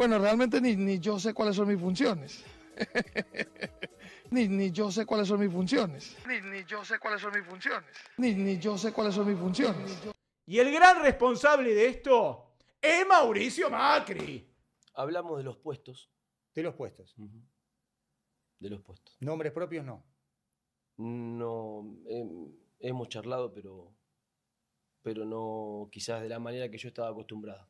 Bueno, realmente ni, ni yo sé cuáles son mis funciones. Ni, yo sé cuáles son mis funciones. Ni, yo sé cuáles son mis funciones. Ni, ni yo sé cuáles son mis funciones. Y el gran responsable de esto es Mauricio Macri. Hablamos de los puestos. De los puestos. De los puestos. Nombres propios no. No, eh, hemos charlado, pero, pero no quizás de la manera que yo estaba acostumbrado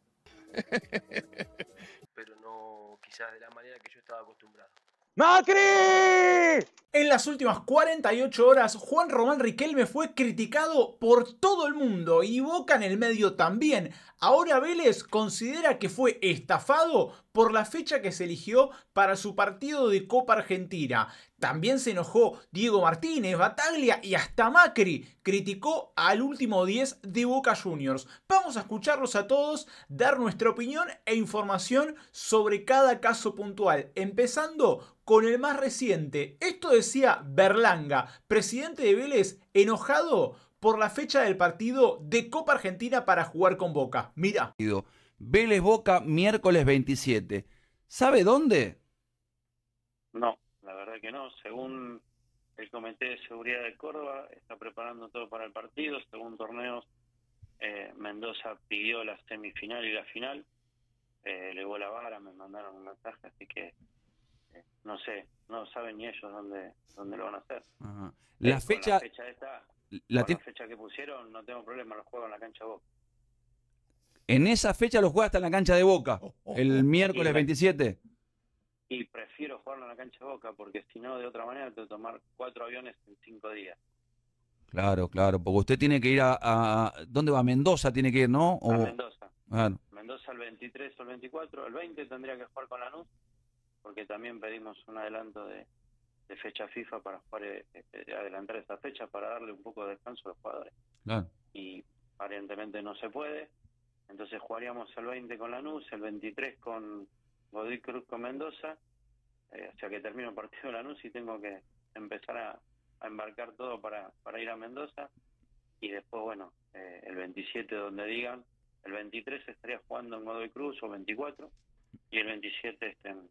pero no quizás de la manera que yo estaba acostumbrado. ¡Macri! En las últimas 48 horas, Juan Román Riquelme fue criticado por todo el mundo y Boca en el medio también. Ahora Vélez considera que fue estafado por la fecha que se eligió para su partido de Copa Argentina. También se enojó Diego Martínez, Bataglia y hasta Macri criticó al último 10 de Boca Juniors. Vamos a escucharlos a todos, dar nuestra opinión e información sobre cada caso puntual, empezando con el más reciente. Esto decía Berlanga, presidente de Vélez, enojado por la fecha del partido de Copa Argentina para jugar con Boca. Mira. Vélez Boca, miércoles 27. ¿Sabe dónde? No, la verdad que no. Según el Comité de Seguridad de Córdoba, está preparando todo para el partido. Según torneos, eh, Mendoza pidió la semifinal y la final. Eh, la vara, me mandaron un mensaje, así que no sé, no saben ni ellos dónde, dónde lo van a hacer. Eh, la, fecha, la que pusieron, no tengo problema, lo juego en la cancha de Boca. En esa fecha los juega hasta en la cancha de Boca, oh, oh, oh, el miércoles 27. Y prefiero jugarlo en la cancha de Boca, porque si no, de otra manera, tengo que tomar cuatro aviones en cinco días. Claro, claro, porque usted tiene que ir a, ¿dónde va? Mendoza tiene que ir, ¿no? O... A Mendoza. Mendoza el 23 o el 24, el 20 tendría que jugar con la Lanús porque también pedimos un adelanto de, fecha FIFA para jugar, eh, eh, adelantar esa fecha para darle un poco de descanso a los jugadores. Y aparentemente no se puede, entonces jugaríamos el 20 con Lanús, el 23 con Godoy Cruz con Mendoza, eh, o que termino el partido de Lanús y tengo que empezar a, embarcar todo para, ir a Mendoza y después, bueno, eh, el 27 donde digan, el 23 estaría jugando en Godoy Cruz o 24 y el 27 este, en,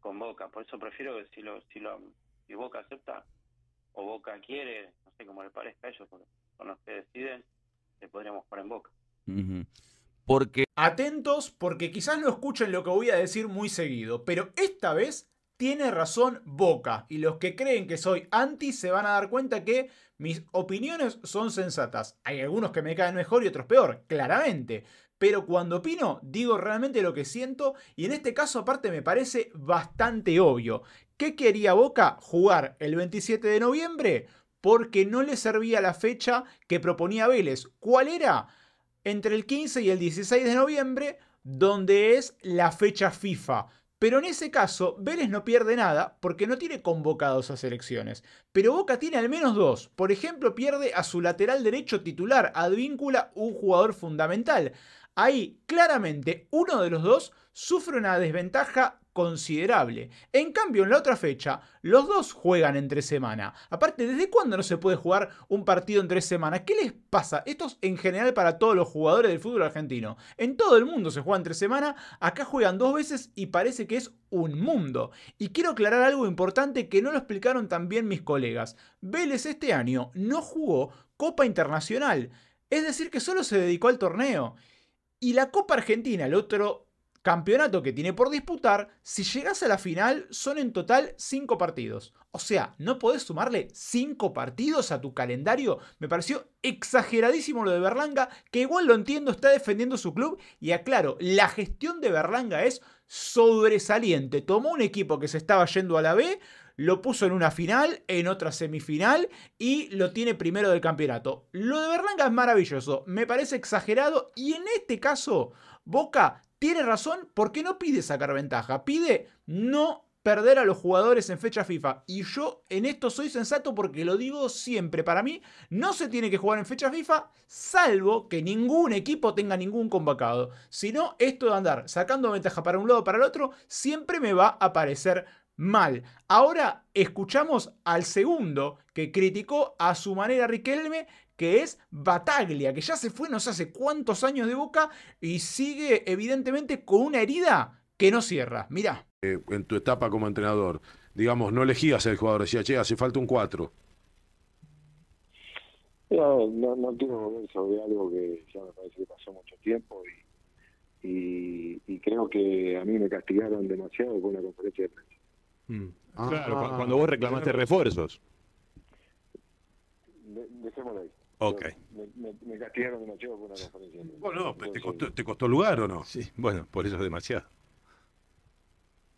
con Boca. Por eso prefiero que si lo, si lo Boca acepta o Boca quiere, no sé cómo le parezca a ellos, con los que deciden, le podríamos poner en Boca. Porque atentos, porque quizás no escuchen lo que voy a decir muy seguido, pero esta vez tiene razón Boca y los que creen que soy anti se van a dar cuenta que mis opiniones son sensatas. Hay algunos que me caen mejor y otros peor, claramente, pero cuando opino digo realmente lo que siento y en este caso aparte me parece bastante obvio. ¿Qué quería Boca jugar el 27 de noviembre? Porque no le servía la fecha que proponía Vélez. ¿Cuál era? Entre el 15 y el 16 de noviembre, donde es la fecha FIFA. Pero en ese caso, Vélez no pierde nada porque no tiene convocados a selecciones. Pero Boca tiene al menos dos. Por ejemplo, pierde a su lateral derecho titular, Advíncula, un jugador fundamental. Ahí claramente uno de los dos sufre una desventaja considerable. En cambio, en la otra fecha, los dos juegan entre semana. Aparte, ¿desde cuándo no se puede jugar un partido entre semana? ¿Qué les pasa? Esto es en general para todos los jugadores del fútbol argentino. En todo el mundo se juega entre semana, acá juegan dos veces y parece que es un mundo. Y quiero aclarar algo importante que no lo explicaron también mis colegas. Vélez este año no jugó Copa Internacional, es decir, que solo se dedicó al torneo. Y la Copa Argentina, el otro campeonato que tiene por disputar, si llegas a la final son en total 5 partidos. O sea, no podés sumarle 5 partidos a tu calendario. Me pareció exageradísimo lo de Berlanga, que igual lo entiendo, está defendiendo su club. Y aclaro, la gestión de Berlanga es sobresaliente. Tomó un equipo que se estaba yendo a la B, lo puso en una final, en otra semifinal y lo tiene primero del campeonato. Lo de Berlanga es maravilloso, me parece exagerado y en este caso Boca tiene razón porque no pide sacar ventaja, pide no perder a los jugadores en fecha FIFA. Y yo en esto soy sensato porque lo digo siempre. Para mí no se tiene que jugar en fecha FIFA salvo que ningún equipo tenga ningún convocado. Si no, esto de andar sacando ventaja para un lado para el otro siempre me va a parecer mal. Ahora escuchamos al segundo que criticó a su manera Riquelme, que es Bataglia, que ya se fue no sé hace cuántos años de boca y sigue evidentemente con una herida que no cierra. Mirá. Eh, en tu etapa como entrenador, digamos, no elegías el jugador, decía, che, hace falta un 4. No, no, no quiero sobre algo que ya me parece que pasó mucho tiempo y, y creo que a mí me castigaron demasiado con una conferencia de prensa Mm. claro, ah, ah, cuando ah. vos reclamaste refuerzos. De, dejémoslo ahí. Me, castigaron demasiado por una conferencia. Bueno, no, te, costó, ¿te costó lugar o no? Sí, bueno, por eso es demasiado.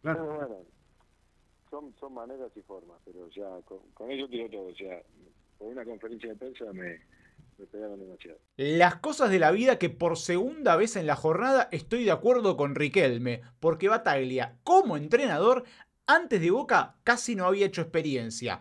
Claro. son, maneras y formas, pero ya con, ellos ello quiero todo. O sea, por una conferencia de prensa me, pegaron demasiado las cosas de la vida que por segunda vez en la jornada estoy de acuerdo con Riquelme, porque Bataglia, como entrenador, antes de Boca casi no había hecho experiencia.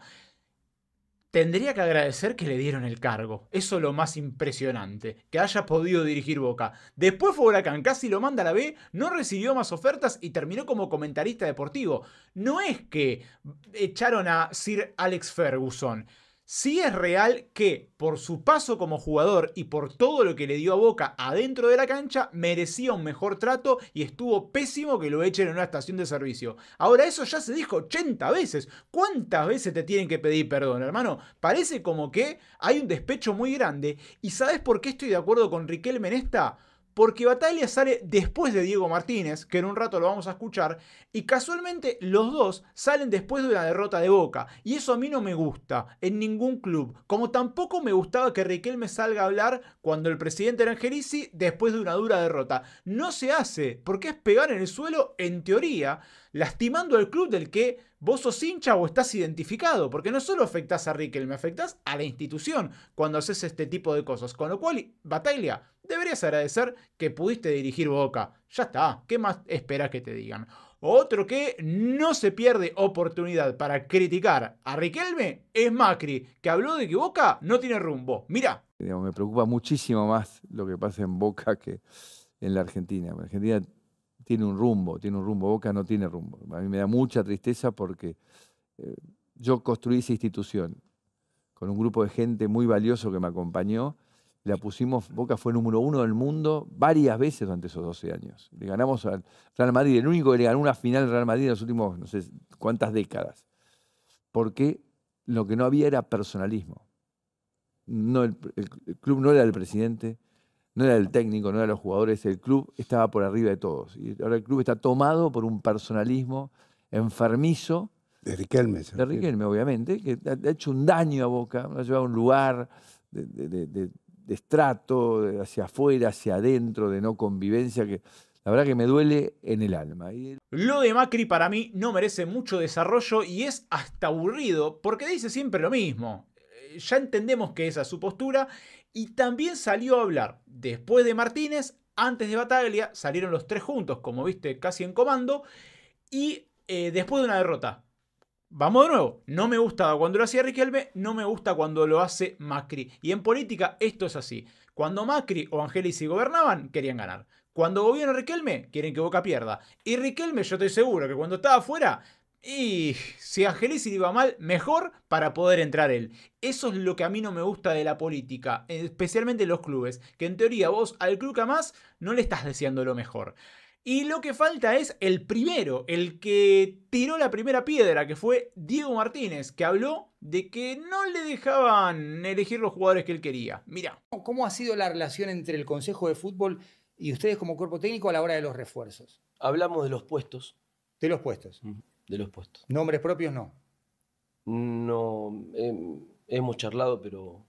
Tendría que agradecer que le dieron el cargo. Eso es lo más impresionante, que haya podido dirigir Boca. Después fue Huracán, casi lo manda a la B, no recibió más ofertas y terminó como comentarista deportivo. No es que echaron a Sir Alex Ferguson, Sí es real que, por su paso como jugador y por todo lo que le dio a Boca adentro de la cancha, merecía un mejor trato y estuvo pésimo que lo echen en una estación de servicio. Ahora, eso ya se dijo 80 veces. ¿Cuántas veces te tienen que pedir perdón, hermano? Parece como que hay un despecho muy grande. ¿Y sabes por qué estoy de acuerdo con Riquelme en esta? porque Bataglia sale después de Diego Martínez, que en un rato lo vamos a escuchar, y casualmente los dos salen después de una derrota de Boca, y eso a mí no me gusta, en ningún club, como tampoco me gustaba que Riquelme salga a hablar cuando el presidente era Angelici después de una dura derrota. No se hace, porque es pegar en el suelo, en teoría, lastimando al club del que vos sos hincha o estás identificado, porque no solo afectás a Riquelme, afectás a la institución cuando haces este tipo de cosas, con lo cual Bataglia deberías agradecer que pudiste dirigir Boca. Ya está, ¿qué más esperas que te digan? Otro que no se pierde oportunidad para criticar a Riquelme es Macri, que habló de que Boca no tiene rumbo. Mira. me preocupa muchísimo más lo que pasa en Boca que en la Argentina. La Argentina tiene un rumbo, tiene un rumbo. Boca no tiene rumbo. A mí me da mucha tristeza porque eh, yo construí esa institución con un grupo de gente muy valioso que me acompañó la pusimos, Boca fue número uno del mundo varias veces durante esos 12 años. Le ganamos al Real Madrid, el único que le ganó una final al Real Madrid en los últimos, no sé cuántas décadas. Porque lo que no había era personalismo. No, el, club no era del presidente, no era del técnico, no era de los jugadores, el club estaba por arriba de todos. Y ahora el club está tomado por un personalismo enfermizo. De Riquelme. De Riquelme, obviamente, que ha hecho un daño a Boca, lo ha llevado a un lugar de de estrato, hacia afuera, hacia adentro, de no convivencia, que la verdad que me duele en el alma. Lo de Macri para mí no merece mucho desarrollo y es hasta aburrido porque dice siempre lo mismo. Eh, ya entendemos que esa es su postura y también salió a hablar después de Martínez, antes de Bataglia, salieron los tres juntos, como viste, casi en comando, y eh, después de una derrota. Vamos de nuevo, no me gustaba cuando lo hacía Riquelme, no me gusta cuando lo hace Macri. Y en política esto es así. Cuando Macri o Angelici gobernaban, querían ganar. Cuando gobierna Riquelme, quieren que Boca pierda. Y Riquelme, yo estoy seguro que cuando estaba afuera, y si Angelici iba mal, mejor para poder entrar él. Eso es lo que a mí no me gusta de la política, especialmente los clubes, que en teoría vos al club que no le estás deseando lo mejor. Y lo que falta es el primero, el que tiró la primera piedra, que fue Diego Martínez, que habló de que no le dejaban elegir los jugadores que él quería. Mira. ¿Cómo ha sido la relación entre el Consejo de Fútbol y ustedes como cuerpo técnico a la hora de los refuerzos? Hablamos de los puestos. De los puestos. De los puestos. Nombres propios no. No, em, hemos charlado, pero,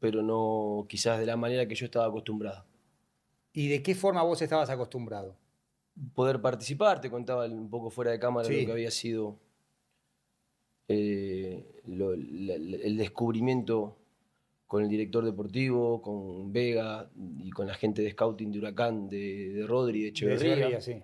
pero no quizás de la manera que yo estaba acostumbrado. ¿Y de qué forma vos estabas acostumbrado? Poder participar, te contaba un poco fuera de cámara lo que había sido eh, el descubrimiento con el director deportivo, con Vega y con la gente de scouting de Huracán, de, de Rodri, de Echeverría. De sí.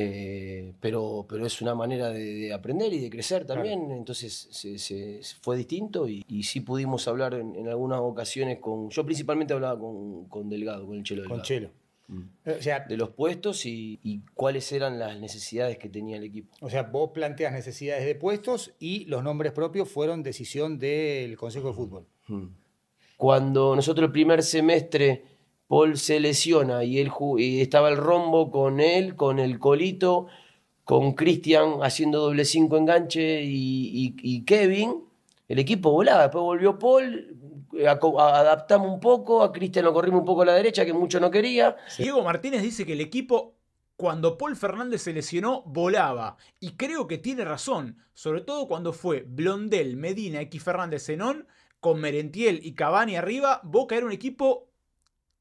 Eh, pero, pero es una manera de, aprender y de crecer también, entonces se, fue distinto y, sí pudimos hablar en, algunas ocasiones con, yo principalmente hablaba con, Delgado, con el Chelo Delgado. Con Chelo. Mm. Eh, o sea, de los puestos y, cuáles eran las necesidades que tenía el equipo. O sea, vos planteas necesidades de puestos y los nombres propios fueron decisión del Consejo de mm, Fútbol. Mm. Cuando nosotros el primer semestre Paul se lesiona y, él, estaba el rombo con él, con el colito, con Cristian haciendo doble cinco enganche y, Kevin. El equipo volaba, después volvió Paul, eh, adaptamos un poco, a Cristian lo corrimos un poco a la derecha, que mucho no quería. Diego Martínez dice que el equipo cuando Paul Fernández se lesionó, volaba. Y creo que tiene razón, sobre todo cuando fue Blondel, Medina, X Fernández, Zenón, con Merentiel y Cavani arriba, Boca era un equipo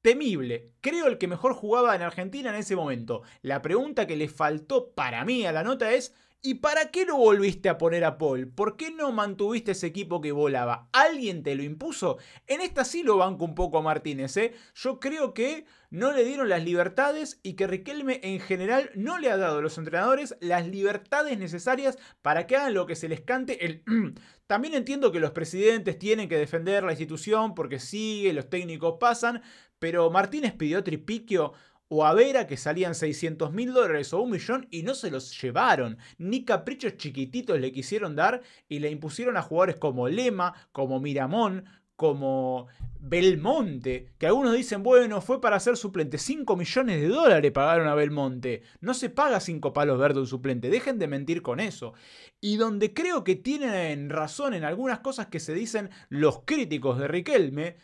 temible. Creo el que mejor jugaba en Argentina en ese momento. La pregunta que le faltó para mí a la nota es, ¿Y para qué lo volviste a poner a Paul? ¿Por qué no mantuviste ese equipo que volaba? ¿Alguien te lo impuso? En esta sí lo banco un poco a Martínez, ¿eh? Yo creo que no le dieron las libertades y que Riquelme en general no le ha dado a los entrenadores las libertades necesarias para que hagan lo que se les cante el... También entiendo que los presidentes tienen que defender la institución porque sigue, los técnicos pasan, pero Martínez pidió tripiquio o a Vera que salían 600 mil dólares o un millón y no se los llevaron. Ni caprichos chiquititos le quisieron dar y le impusieron a jugadores como Lema, como Miramón, como Belmonte, que algunos dicen, bueno, fue para ser suplente. 5 millones de dólares pagaron a Belmonte. No se paga 5 palos verdes un suplente. Dejen de mentir con eso. Y donde creo que tienen razón en algunas cosas que se dicen los críticos de Riquelme,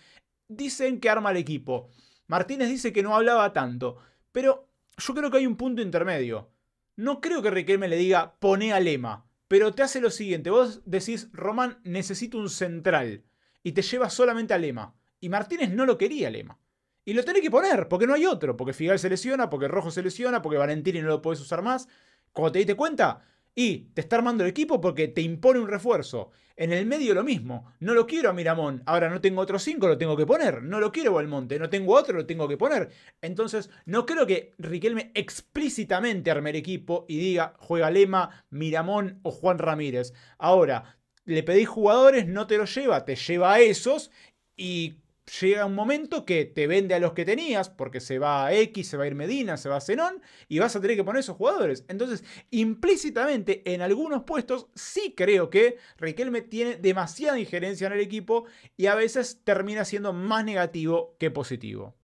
dicen que arma el equipo. Martínez dice que no hablaba tanto, pero yo creo que hay un punto intermedio. No creo que Riquelme le diga pone a Lema, pero te hace lo siguiente, vos decís, Román, necesito un central, y te lleva solamente a Lema. Y Martínez no lo quería Lema. Y lo tenés que poner, porque no hay otro, porque Figal se lesiona, porque Rojo se lesiona, porque Valentini no lo podés usar más. Cuando te diste cuenta, y te está armando el equipo porque te impone un refuerzo. En el medio lo mismo. No lo quiero a Miramón. Ahora no tengo otro cinco, lo tengo que poner. No lo quiero a Valmonte. No tengo otro, lo tengo que poner. Entonces, no creo que Riquelme explícitamente arme el equipo y diga, juega Lema, Miramón o Juan Ramírez. Ahora, le pedís jugadores, no te los lleva, te lleva a esos y llega un momento que te vende a los que tenías, porque se va a X, se va a ir Medina, se va a Zenón, y vas a tener que poner esos jugadores. Entonces, implícitamente, en algunos puestos, sí creo que Riquelme tiene demasiada injerencia en el equipo y a veces termina siendo más negativo que positivo.